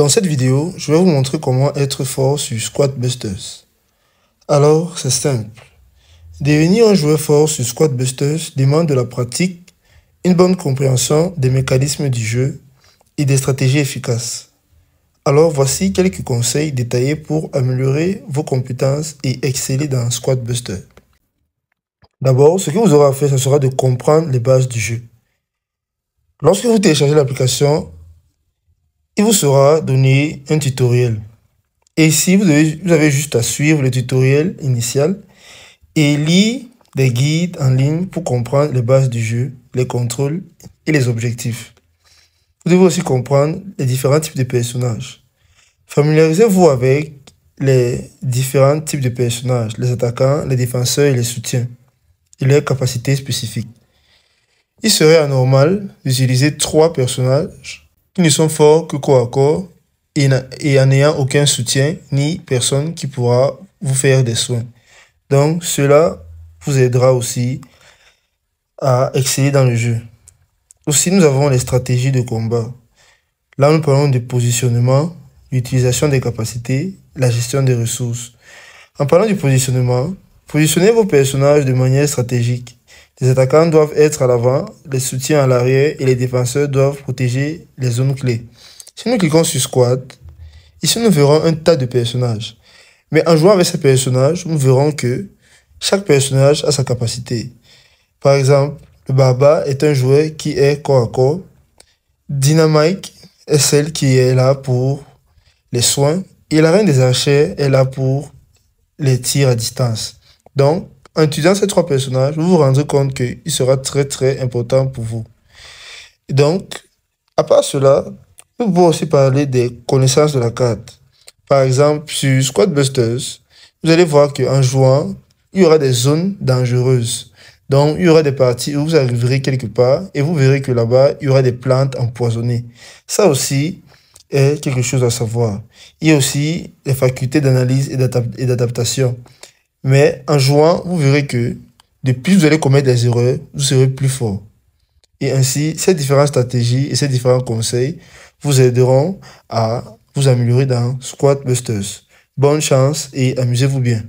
Dans cette vidéo, je vais vous montrer comment être fort sur Squat Busters. Alors, c'est simple. Devenir un joueur fort sur Squat Busters demande de la pratique, une bonne compréhension des mécanismes du jeu et des stratégies efficaces. Alors voici quelques conseils détaillés pour améliorer vos compétences et exceller dans Squat Buster. D'abord, ce que vous aurez à faire, ce sera de comprendre les bases du jeu. Lorsque vous téléchargez l'application, vous sera donné un tutoriel. Et si vous avez, vous avez juste à suivre le tutoriel initial et lire des guides en ligne pour comprendre les bases du jeu, les contrôles et les objectifs. Vous devez aussi comprendre les différents types de personnages. Familiarisez-vous avec les différents types de personnages, les attaquants, les défenseurs et les soutiens, et leurs capacités spécifiques. Il serait anormal d'utiliser trois personnages qui ne sont forts que corps à corps et, en n'ayant aucun soutien ni personne qui pourra vous faire des soins. Donc cela vous aidera aussi à exceller dans le jeu. Aussi, nous avons les stratégies de combat. Là, nous parlons du positionnement, l'utilisation des capacités, la gestion des ressources. En parlant du positionnement, positionnez vos personnages de manière stratégique. Les attaquants doivent être à l'avant, les soutiens à l'arrière et les défenseurs doivent protéger les zones clés. Si nous cliquons sur Squad, ici nous verrons un tas de personnages. Mais en jouant avec ces personnages, nous verrons que chaque personnage a sa capacité. Par exemple, le Baba est un joueur qui est corps à corps. Dynamite est celle qui est là pour les soins. Et la reine des archers est là pour les tirs à distance. Donc, en étudiant ces trois personnages, vous vous rendrez compte qu'il sera très très important pour vous. donc, à part cela, vous pouvez aussi parler des connaissances de la carte. Par exemple, sur Squad vous allez voir qu'en jouant, il y aura des zones dangereuses. Donc, il y aura des parties où vous arriverez quelque part et vous verrez que là-bas, il y aura des plantes empoisonnées. Ça aussi est quelque chose à savoir. Il y a aussi les facultés d'analyse et d'adaptation. Mais en jouant, vous verrez que de plus vous allez commettre des erreurs, vous serez plus fort. Et ainsi, ces différentes stratégies et ces différents conseils vous aideront à vous améliorer dans Squat Busters. Bonne chance et amusez-vous bien.